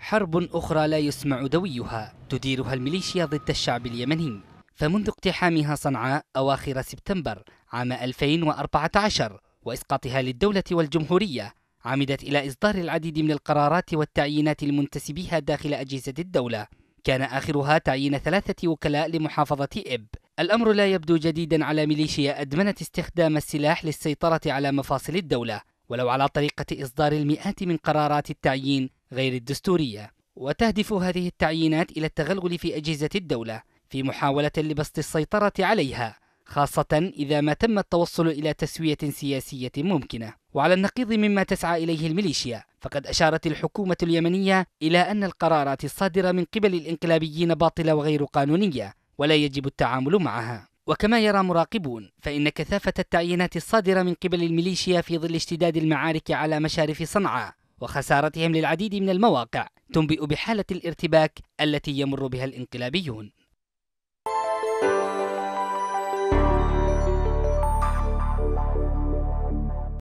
حرب أخرى لا يسمع دويها تديرها الميليشيا ضد الشعب اليمني فمنذ اقتحامها صنعاء أواخر سبتمبر عام 2014 وإسقاطها للدولة والجمهورية عمدت إلى إصدار العديد من القرارات والتعيينات لمنتسبيها داخل أجهزة الدولة كان آخرها تعيين ثلاثة وكلاء لمحافظة إب الأمر لا يبدو جديدا على ميليشيا أدمنت استخدام السلاح للسيطرة على مفاصل الدولة ولو على طريقة إصدار المئات من قرارات التعيين غير الدستورية وتهدف هذه التعيينات إلى التغلغل في أجهزة الدولة في محاولة لبسط السيطرة عليها خاصة إذا ما تم التوصل إلى تسوية سياسية ممكنة وعلى النقيض مما تسعى إليه الميليشيا فقد أشارت الحكومة اليمنية إلى أن القرارات الصادرة من قبل الإنقلابيين باطلة وغير قانونية ولا يجب التعامل معها وكما يرى مراقبون فإن كثافة التعيينات الصادرة من قبل الميليشيا في ظل اشتداد المعارك على مشارف صنعاء وخسارتهم للعديد من المواقع تنبئ بحالة الارتباك التي يمر بها الانقلابيون